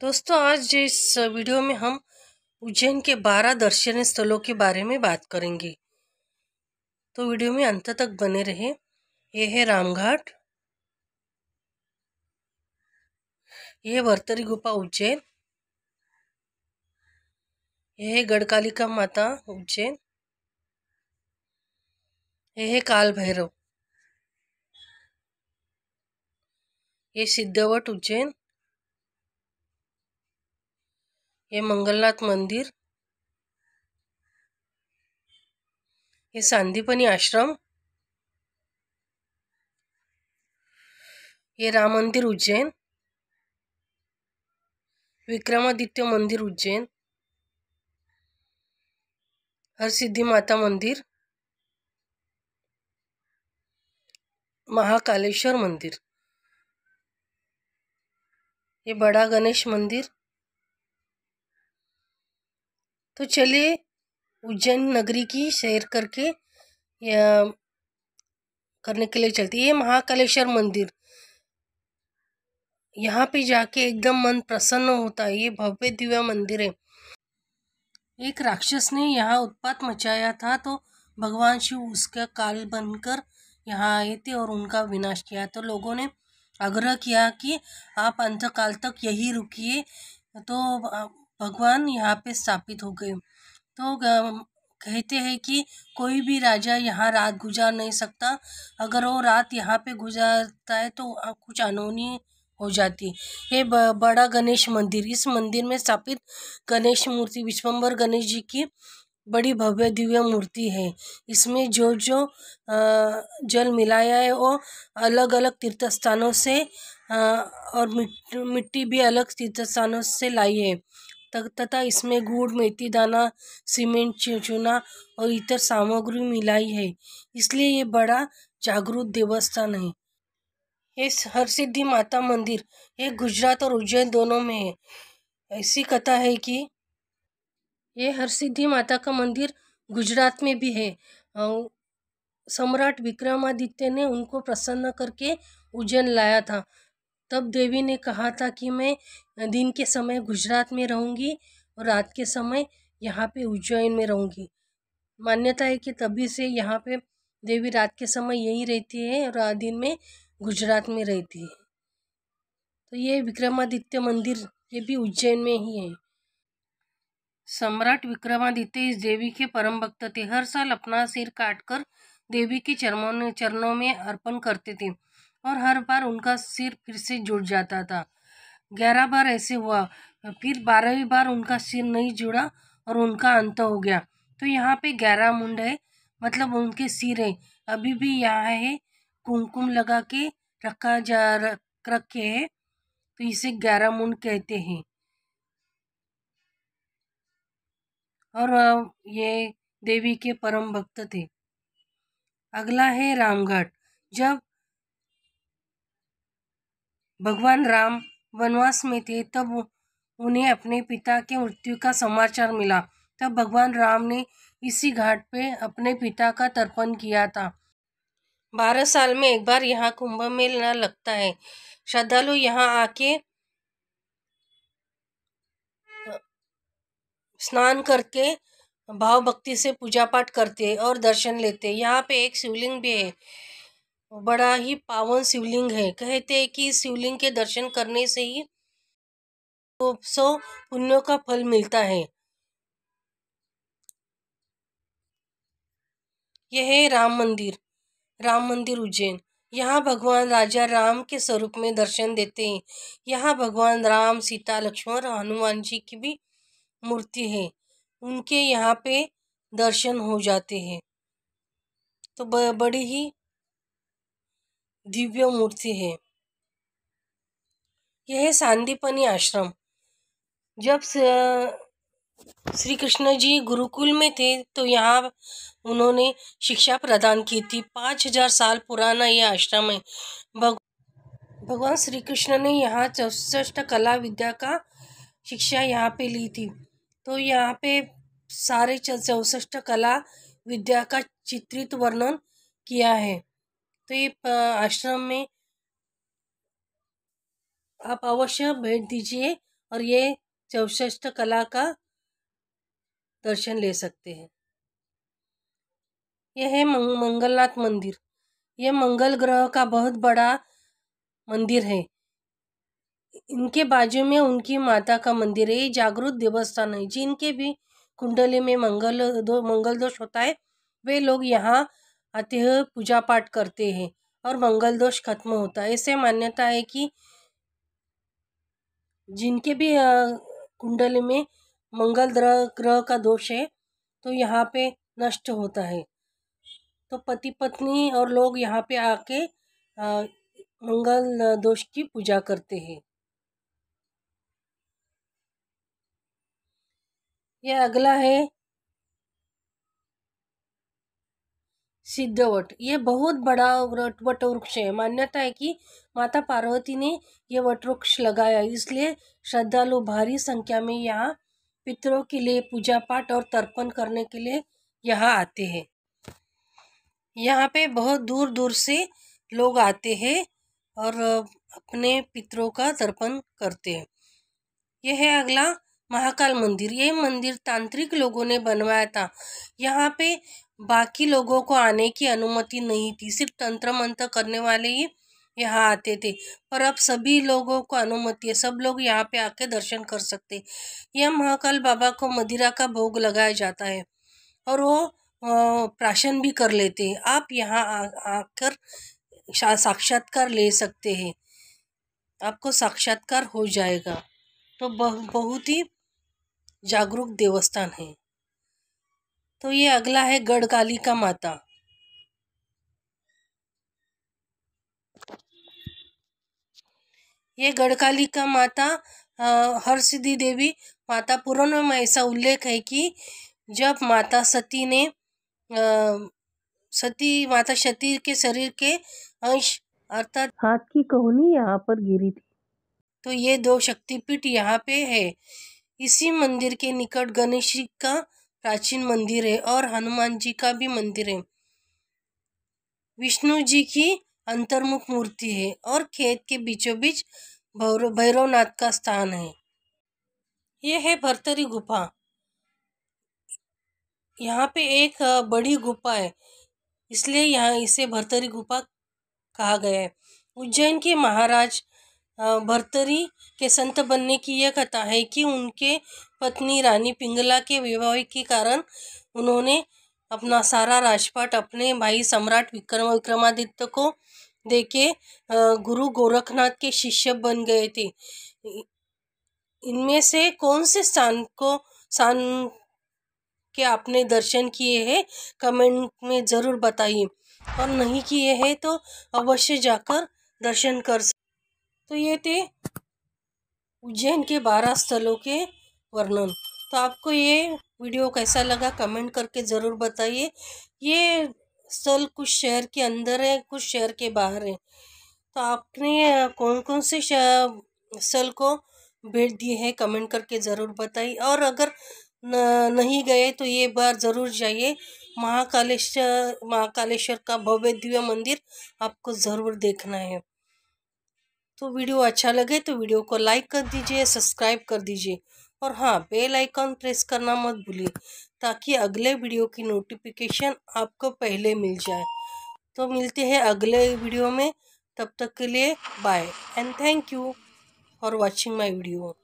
दोस्तों आज इस वीडियो में हम उज्जैन के बारह दर्शनीय स्थलों के बारे में बात करेंगे तो वीडियो में अंत तक बने रहे ये है रामघाट ये वर्तरी गुफा उज्जैन ये है गढ़कालिका माता उज्जैन ये है काल भैरव ये सिद्धवट उज्जैन ये मंगलनाथ मंदिर ये सांदीपनी आश्रम ये राम मंदिर उज्जैन विक्रमादित्य मंदिर उज्जैन हर सिद्धि माता मंदिर महाकालेश्वर मंदिर ये बड़ा गणेश मंदिर तो चलिए उज्जैन नगरी की शेयर करके या करने के लिए चलती ये महाकालेश्वर मंदिर यहाँ पे जाके एकदम मन प्रसन्न होता है ये भव्य दिव्य मंदिर है एक राक्षस ने यहाँ उत्पात मचाया था तो भगवान शिव उसका काल बनकर यहाँ आए थे और उनका विनाश किया तो लोगों ने आग्रह किया कि आप अंतकाल तक यही रुकिए तो भगवान यहाँ पे स्थापित हो गए तो कहते हैं कि कोई भी राजा यहाँ रात गुजार नहीं सकता अगर वो रात यहाँ पे गुजारता है तो कुछ अनोनी हो जाती है बड़ा गणेश मंदिर इस मंदिर में स्थापित गणेश मूर्ति विश्वम्बर गणेश जी की बड़ी भव्य दिव्य मूर्ति है इसमें जो जो जल मिलाया है वो अलग अलग तीर्थ स्थानों से और मिट्टी भी अलग तीर्थ स्थानों से लाई है तथा इसमें गुड़ मेथी दाना सीमेंट चूना और इतर सामग्री मिलाई है इसलिए ये बड़ा जागरूक देवस्थान है ये हरसिद्धि माता मंदिर ये गुजरात और उज्जैन दोनों में है ऐसी कथा है कि ये हरसिद्धि माता का मंदिर गुजरात में भी है अं, सम्राट विक्रमादित्य ने उनको प्रसन्न करके उज्जैन लाया था तब देवी ने कहा था कि मैं दिन के समय गुजरात में रहूँगी और रात के समय यहाँ पे उज्जैन में रहूँगी मान्यता है कि तभी से यहाँ पे देवी रात के समय यही रहती है और दिन में गुजरात में रहती है तो ये विक्रमादित्य मंदिर ये भी उज्जैन में ही है सम्राट विक्रमादित्य इस देवी के परम भक्त थे हर साल अपना सिर काटकर देवी के चरणों चरणों में अर्पण करते थे और हर बार उनका सिर फिर से जुड़ जाता था ग्यारह बार ऐसे हुआ फिर बारहवीं बार उनका सिर नहीं जुड़ा और उनका अंत हो गया तो यहाँ पे ग्यारह मुंड है मतलब उनके सिर है अभी भी यहाँ है कुमकुम लगा के रखा जा रख रखे है तो इसे ग्यारह मुंड कहते हैं और ये देवी के परम भक्त थे अगला है रामगढ़ जब भगवान राम वनवास में थे तब उन्हें अपने पिता के मृत्यु का समाचार मिला तब भगवान राम ने इसी घाट पे अपने पिता का तर्पण किया था बारह साल में एक बार यहाँ कुंभ मेला लगता है श्रद्धालु यहाँ आके स्नान करके भाव भक्ति से पूजा पाठ करते और दर्शन लेते यहाँ पे एक शिवलिंग भी है बड़ा ही पावन शिवलिंग है कहते हैं कि शिवलिंग के दर्शन करने से ही सौ पुण्यों का फल मिलता है यह है राम मंदिर राम मंदिर उज्जैन यहाँ भगवान राजा राम के स्वरूप में दर्शन देते हैं यहाँ भगवान राम सीता लक्ष्मण और हनुमान जी की भी मूर्ति है उनके यहाँ पे दर्शन हो जाते हैं तो बड़ी ही दिव्य मूर्ति है यह सांदीपनी आश्रम जब श्री कृष्ण जी गुरुकुल में थे तो यहाँ उन्होंने शिक्षा प्रदान की थी पाँच हजार साल पुराना यह आश्रम है भग भगवान श्री कृष्ण ने यहाँ चौसठ कला विद्या का शिक्षा यहाँ पे ली थी तो यहाँ पे सारे चौसठ कला विद्या का चित्रित वर्णन किया है तो ये आश्रम में आप अवश्य भेंट दीजिए और ये चौष्ठ कला का दर्शन ले सकते हैं यह है मंगलनाथ मंदिर यह मंगल ग्रह का बहुत बड़ा मंदिर है इनके बाजू में उनकी माता का मंदिर है ये जागृत देवस्थान है जिनके भी कुंडली में मंगल दो मंगल दोष होता है वे लोग यहाँ अतः पूजा पाठ करते हैं और मंगल दोष खत्म होता है ऐसे मान्यता है कि जिनके भी कुंडली में मंगल ग्रह का दोष है तो यहाँ पे नष्ट होता है तो पति पत्नी और लोग यहाँ पे आके आ, मंगल दोष की पूजा करते हैं यह अगला है सिद्धवट ये बहुत बड़ा वट वृक्ष है मान्यता है कि माता पार्वती ने यह वटवृक्ष लगाया इसलिए श्रद्धालु भारी संख्या में यहाँ पितरों के लिए पूजा पाठ और तर्पण करने के लिए यहाँ आते हैं यहाँ पे बहुत दूर दूर से लोग आते हैं और अपने पितरों का तर्पण करते हैं यह है अगला महाकाल मंदिर ये मंदिर तांत्रिक लोगों ने बनवाया था यहाँ पे बाकी लोगों को आने की अनुमति नहीं थी सिर्फ तंत्र मंत्र करने वाले ही यहाँ आते थे पर अब सभी लोगों को अनुमति है सब लोग यहाँ पे आके दर्शन कर सकते यह महाकाल बाबा को मदिरा का भोग लगाया जाता है और वो प्राशन भी कर लेते हैं आप यहाँ आकर साक्षात्कार ले सकते हैं आपको साक्षात्कार हो जाएगा तो बहुत ही जागरूक देवस्थान है तो ये अगला है गढ़काली का माता ये गढ़काली का माता हर सिद्धि देवी माता पुराण में ऐसा उल्लेख है कि जब माता सती ने आ, सती माता सती के शरीर के अंश अर्थात हाथ की कहनी यहाँ पर गिरी थी तो ये दो शक्तिपीठ यहाँ पे है इसी मंदिर के निकट गणेश जी का प्राचीन मंदिर है और हनुमान जी का भी मंदिर है विष्णु जी की अंतर्मुख मूर्ति है और खेत के बीचों बीच भैरवनाथ का स्थान है यह है भरतरी गुफा यहाँ पे एक बड़ी गुफा है इसलिए यहाँ इसे भरतरी गुफा कहा गया है उज्जैन के महाराज भर्तरी के संत बनने की यह कथा है कि उनके पत्नी रानी पिंगला के विवाह के कारण उन्होंने अपना सारा राजपाट अपने भाई सम्राट विक्रम विक्रमादित्य को देके गुरु गोरखनाथ के शिष्य बन गए थे इनमें से कौन से स्थान को स्थान के आपने दर्शन किए हैं कमेंट में ज़रूर बताइए और नहीं किए हैं तो अवश्य जाकर दर्शन कर तो ये थे उज्जैन के बारह स्थलों के वर्णन तो आपको ये वीडियो कैसा लगा कमेंट करके ज़रूर बताइए ये स्थल कुछ शहर के अंदर है कुछ शहर के बाहर है तो आपने कौन कौन से स्थल को भेंट दिए हैं कमेंट करके ज़रूर बताइए और अगर न, नहीं गए तो ये बार ज़रूर जाइए महाकालेश्वर महाकालेश्वर का भव्य दिव्य मंदिर आपको ज़रूर देखना है तो वीडियो अच्छा लगे तो वीडियो को लाइक कर दीजिए सब्सक्राइब कर दीजिए और हाँ बेल आइकॉन प्रेस करना मत भूलिए ताकि अगले वीडियो की नोटिफिकेशन आपको पहले मिल जाए तो मिलते हैं अगले वीडियो में तब तक के लिए bye and thank you for watching my video